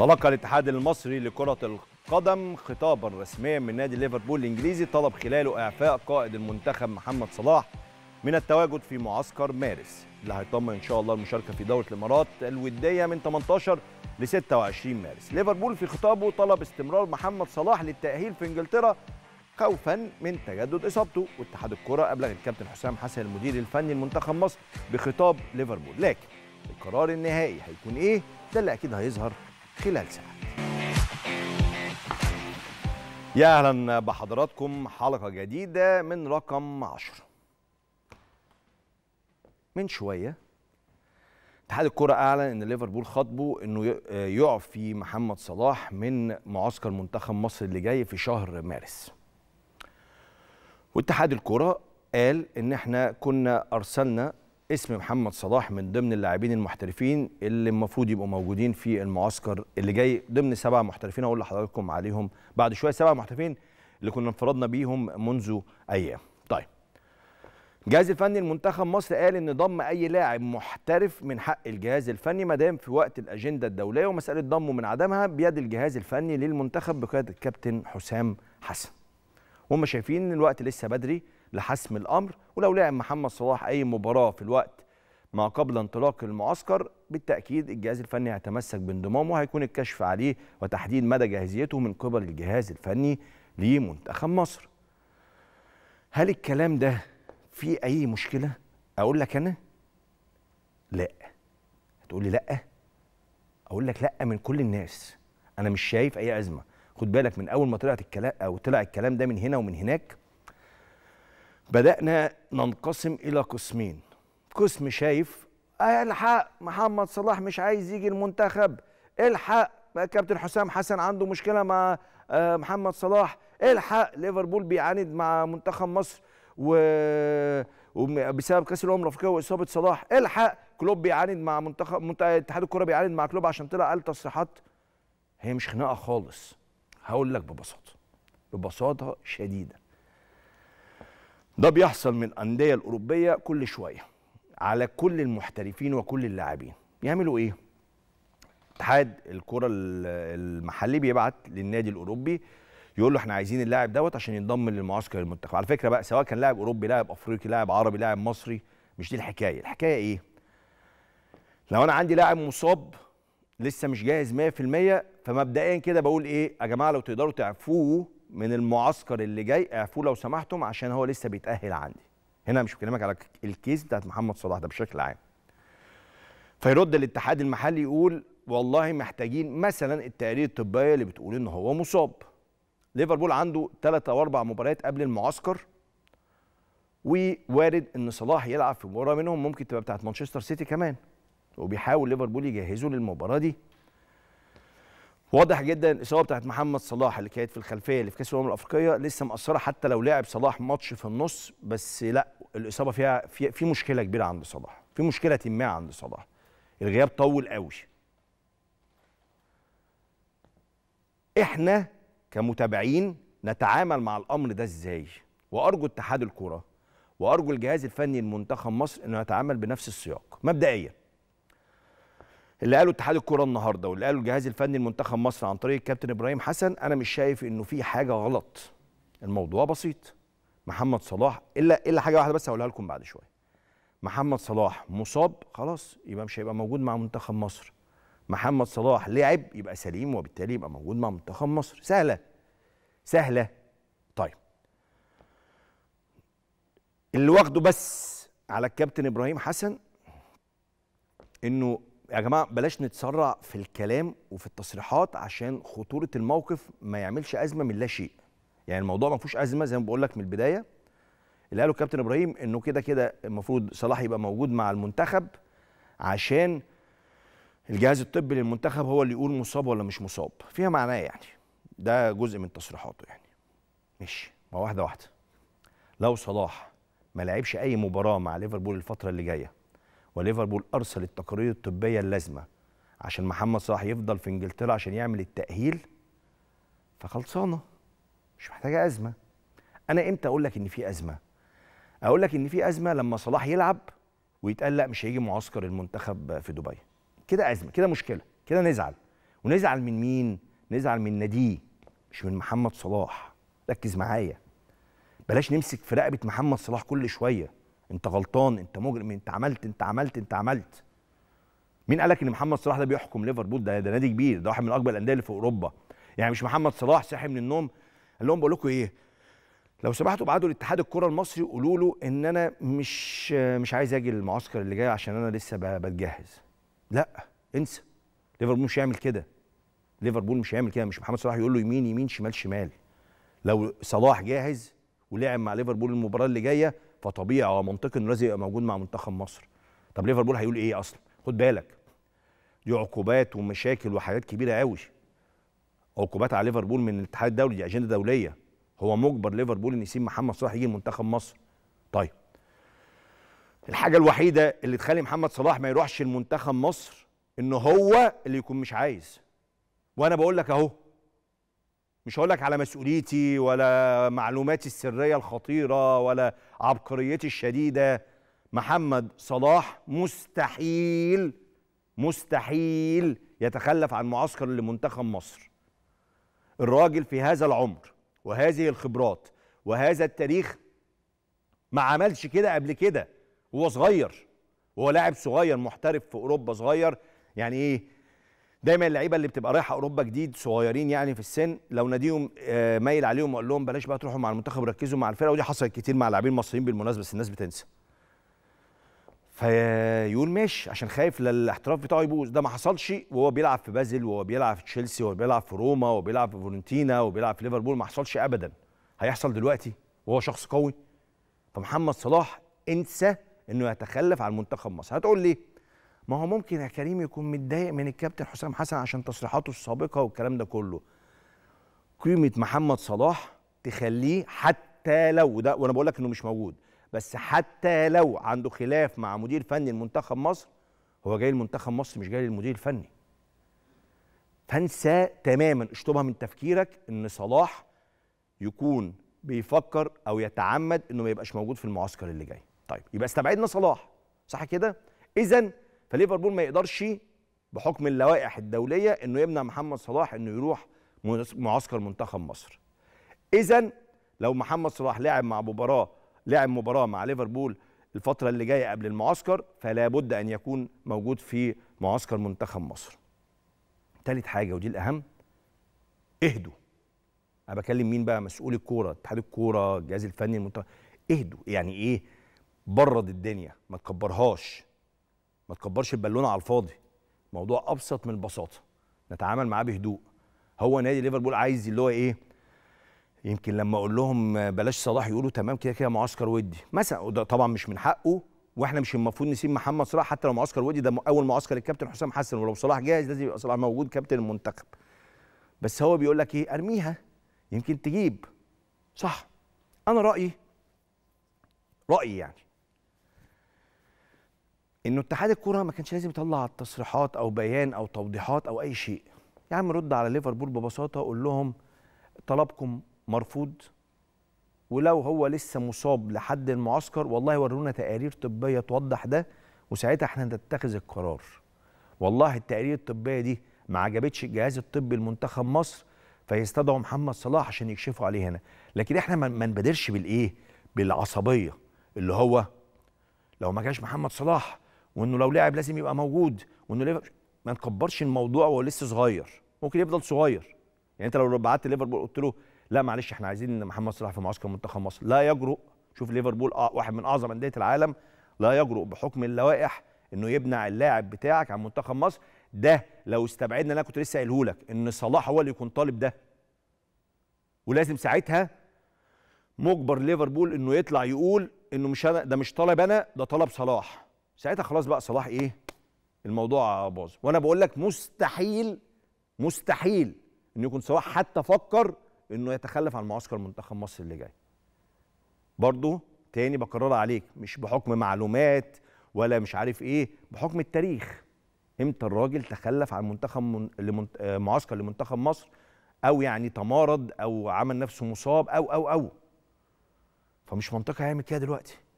تلقى الاتحاد المصري لكرة القدم خطابا رسميا من نادي ليفربول الانجليزي طلب خلاله اعفاء قائد المنتخب محمد صلاح من التواجد في معسكر مارس اللي هيطمن ان شاء الله المشاركه في دوره الامارات الوديه من 18 ل 26 مارس. ليفربول في خطابه طلب استمرار محمد صلاح للتاهيل في انجلترا خوفا من تجدد اصابته واتحاد الكره ابلغ الكابتن حسام حسن المدير الفني لمنتخب مصر بخطاب ليفربول لكن القرار النهائي هيكون ايه؟ ده اللي اكيد هيظهر خلال ساعات يا اهلا بحضراتكم حلقه جديده من رقم 10 من شويه اتحاد الكره اعلن ان ليفربول خاطبه انه يعفي محمد صلاح من معسكر منتخب مصر اللي جاي في شهر مارس واتحاد الكره قال ان احنا كنا ارسلنا اسم محمد صلاح من ضمن اللاعبين المحترفين اللي المفروض يبقوا موجودين في المعسكر اللي جاي ضمن سبع محترفين اقول لحضراتكم عليهم بعد شويه سبع محترفين اللي كنا انفردنا بيهم منذ ايام طيب الجهاز الفني لمنتخب مصر قال ان ضم اي لاعب محترف من حق الجهاز الفني ما دام في وقت الاجنده الدوليه ومساله ضمه من عدمها بيد الجهاز الفني للمنتخب بقياده الكابتن حسام حسن وهم شايفين ان الوقت لسه بدري لحسم الامر ولو لعب محمد صلاح اي مباراه في الوقت ما قبل انطلاق المعسكر بالتاكيد الجهاز الفني هيتمسك بانضمامه وهيكون الكشف عليه وتحديد مدى جاهزيته من قبل الجهاز الفني لمنتخب مصر. هل الكلام ده فيه اي مشكله؟ اقول لك انا لا. هتقول لي لا؟ اقول لك لا من كل الناس. انا مش شايف اي ازمه. خد بالك من اول ما طلعت الكلام او طلع الكلام ده من هنا ومن هناك بدأنا ننقسم إلى قسمين قسم شايف آه، الحق محمد صلاح مش عايز يجي المنتخب الحق كابتن حسام حسن عنده مشكلة مع آه، محمد صلاح الحق ليفربول بيعاند مع منتخب مصر و وبسبب كاس الامم الافريقيه واصابه صلاح الحق كلوب بيعاند مع منتخب منت... اتحاد الكره بيعاند مع كلوب عشان طلع قال تصريحات هي مش خناقه خالص هقول لك ببساطه ببساطه شديده ده بيحصل من الانديه الاوروبيه كل شويه على كل المحترفين وكل اللاعبين يعملوا ايه اتحاد الكره المحلي بيبعت للنادي الاوروبي يقول له احنا عايزين اللاعب دوت عشان ينضم للمعسكر المنتخب على فكره بقى سواء كان لاعب اوروبي لاعب افريقي لاعب عربي لاعب مصري مش دي الحكايه الحكايه ايه لو انا عندي لاعب مصاب لسه مش جاهز 100% فمبدئيا كده بقول ايه يا جماعه لو تقدروا تعفوه من المعسكر اللي جاي اعفوه لو سمحتم عشان هو لسه بيتاهل عندي هنا مش بكلمك على الكيس بتاعت محمد صلاح ده بشكل عام فيرد الاتحاد المحلي يقول والله محتاجين مثلا التقارير الطبيه اللي بتقول ان هو مصاب ليفربول عنده ثلاث او اربع مباريات قبل المعسكر ووارد ان صلاح يلعب في مباراه منهم ممكن تبقى بتاعت مانشستر سيتي كمان وبيحاول ليفربول يجهزه للمباراه دي واضح جدا الاصابه بتاعت محمد صلاح اللي كانت في الخلفيه اللي في كاس الامم الافريقيه لسه مأثره حتى لو لعب صلاح ماتش في النص بس لا الاصابه فيها في, في مشكله كبيره عند صلاح في مشكله ما عند صلاح الغياب طول قوي احنا كمتابعين نتعامل مع الامر ده ازاي وارجو اتحاد الكره وارجو الجهاز الفني لمنتخب مصر انه يتعامل بنفس السياق مبدئيا اللي قاله اتحاد الكوره النهارده واللي قاله الجهاز الفني لمنتخب مصر عن طريق الكابتن ابراهيم حسن انا مش شايف انه في حاجه غلط الموضوع بسيط محمد صلاح الا الا حاجه واحده بس هقولها لكم بعد شويه محمد صلاح مصاب خلاص يبقى مش هيبقى موجود مع منتخب مصر محمد صلاح لعب يبقى سليم وبالتالي يبقى موجود مع منتخب مصر سهله سهله طيب اللي واخده بس على الكابتن ابراهيم حسن انه يا جماعه بلاش نتسرع في الكلام وفي التصريحات عشان خطوره الموقف ما يعملش ازمه من لا شيء يعني الموضوع ما فيهوش ازمه زي ما بقول لك من البدايه اللي قاله الكابتن ابراهيم انه كده كده المفروض صلاح يبقى موجود مع المنتخب عشان الجهاز الطبي للمنتخب هو اللي يقول مصاب ولا مش مصاب فيها معناه يعني ده جزء من تصريحاته يعني ماشي ما واحده واحده لو صلاح ما لعبش اي مباراه مع ليفربول الفتره اللي جايه وليفربول ارسل التقارير الطبيه اللازمه عشان محمد صلاح يفضل في انجلترا عشان يعمل التاهيل فخلصانه مش محتاجه ازمه انا امتى اقول لك ان في ازمه اقول لك ان في ازمه لما صلاح يلعب ويتقال لا مش هيجي معسكر المنتخب في دبي كده ازمه كده مشكله كده نزعل ونزعل من مين نزعل من ناديه مش من محمد صلاح ركز معايا بلاش نمسك في رقبه محمد صلاح كل شويه انت غلطان انت مجرم انت عملت انت عملت انت عملت مين قالك ان محمد صلاح ده بيحكم ليفربول ده ده نادي كبير ده واحد من اكبر الانديه اللي في اوروبا يعني مش محمد صلاح صاحي من النوم قال لهم بقول لكم ايه لو سمحتوا ابعتوا لاتحاد الكره المصري وقولوا له ان انا مش مش عايز اجي المعسكر اللي جاي عشان انا لسه بتجهز لا انسى ليفربول مش هيعمل كده ليفربول مش هيعمل كده مش محمد صلاح يقول له يمين يمين شمال شمال لو صلاح جاهز ولعب مع ليفربول المباراه اللي جايه فطبيعي ومنطقي منطقي لازم يبقى موجود مع منتخب مصر طب ليفربول هيقول ايه اصلا خد بالك دي عقوبات ومشاكل وحاجات كبيره قوي عقوبات على ليفربول من الاتحاد الدولي دي اجنده دوليه هو مجبر ليفربول ان يسيب محمد صلاح يجي منتخب مصر طيب الحاجه الوحيده اللي تخلي محمد صلاح ما يروحش لمنتخب مصر ان هو اللي يكون مش عايز وانا بقول لك اهو مش هقول لك على مسؤوليتي ولا معلوماتي السريه الخطيره ولا عبقريتي الشديده محمد صلاح مستحيل مستحيل يتخلف عن معسكر لمنتخب مصر الراجل في هذا العمر وهذه الخبرات وهذا التاريخ ما عملش كده قبل كده وهو صغير وهو لاعب صغير محترف في اوروبا صغير يعني ايه دايما اللعيبه اللي بتبقى رايحه اوروبا جديد صغيرين يعني في السن لو ناديهم آه، مايل عليهم وقال لهم بلاش بقى تروحوا مع المنتخب ركزوا مع الفرقه ودي حصلت كتير مع لاعبين مصريين بالمناسبه بس الناس بتنسى فيقول ماشي عشان خايف للاحتراف بتاعه يبوظ ده ما حصلش وهو بيلعب في بازل وهو بيلعب في تشيلسي وهو بيلعب في روما وهو بيلعب في فورنتينا وهو بيلعب في ليفربول ما حصلش ابدا هيحصل دلوقتي وهو شخص قوي فمحمد صلاح انسى انه يتخلف عن منتخب مصر هتقول ليه ما هو ممكن يا كريم يكون متضايق من الكابتن حسام حسن عشان تصريحاته السابقه والكلام ده كله قيمه محمد صلاح تخليه حتى لو ده وانا بقول لك انه مش موجود بس حتى لو عنده خلاف مع مدير فني المنتخب مصر هو جاي لمنتخب مصر مش جاي للمدير الفني فانسى تماما اشطبها من تفكيرك ان صلاح يكون بيفكر او يتعمد انه ما يبقاش موجود في المعسكر اللي جاي طيب يبقى استبعدنا صلاح صح كده اذا فليفربول ما يقدرش بحكم اللوائح الدوليه انه يمنع محمد صلاح انه يروح معسكر منتخب مصر اذا لو محمد صلاح لعب مع مباراه لعب مباراه مع ليفربول الفتره اللي جايه قبل المعسكر فلا بد ان يكون موجود في معسكر منتخب مصر ثالث حاجه ودي الاهم اهدوا انا بكلم مين بقى مسؤول الكوره اتحاد الكوره الجهاز الفني المنتخب اهدوا يعني ايه برد الدنيا ما تكبرهاش ما تكبرش البالونه على الفاضي موضوع ابسط من البساطه نتعامل معاه بهدوء هو نادي ليفربول عايز اللي هو ايه يمكن لما اقول لهم بلاش صلاح يقولوا تمام كده كده معسكر ودي مثلا وده طبعا مش من حقه واحنا مش المفروض نسيب محمد صلاح حتى لو معسكر ودي ده اول معسكر للكابتن حسام حسن ولو صلاح جاهز لازم يبقى صلاح موجود كابتن المنتخب بس هو بيقول لك ايه ارميها يمكن تجيب صح انا رايي رايي يعني انه اتحاد الكوره ما كانش لازم يطلع تصريحات او بيان او توضيحات او اي شيء يا عم رد على ليفربول ببساطه قول لهم طلبكم مرفوض ولو هو لسه مصاب لحد المعسكر والله ورونا تقارير طبيه توضح ده وساعتها احنا هنتخذ القرار والله التقارير الطبيه دي ما عجبتش الجهاز الطبي لمنتخب مصر فيستدعوا محمد صلاح عشان يكشفوا عليه هنا لكن احنا ما نبادرش بالايه بالعصبيه اللي هو لو ما كانش محمد صلاح وانه لو لعب لازم يبقى موجود وانه ما نكبرش الموضوع وهو لسه صغير ممكن يفضل صغير يعني انت لو بعت ليفربول قلت له لا معلش احنا عايزين محمد صلاح في معسكر منتخب مصر لا يجرؤ شوف ليفربول آه، واحد من اعظم انديه العالم لا يجرؤ بحكم اللوائح انه يمنع اللاعب بتاعك عن منتخب مصر ده لو استبعدنا انا كنت لسه قايله لك ان صلاح هو اللي يكون طالب ده ولازم ساعتها مجبر ليفربول انه يطلع يقول انه مش انا ده مش طلب انا ده طلب صلاح ساعتها خلاص بقى صلاح ايه الموضوع باظ وانا بقول لك مستحيل مستحيل ان يكون صلاح حتى فكر انه يتخلف عن معسكر منتخب مصر اللي جاي برضه تاني بكررها عليك مش بحكم معلومات ولا مش عارف ايه بحكم التاريخ امتى الراجل تخلف عن منتخب من... لمنت... معسكر لمنتخب مصر او يعني تمارض او عمل نفسه مصاب او او او فمش منطقي يعمل كده دلوقتي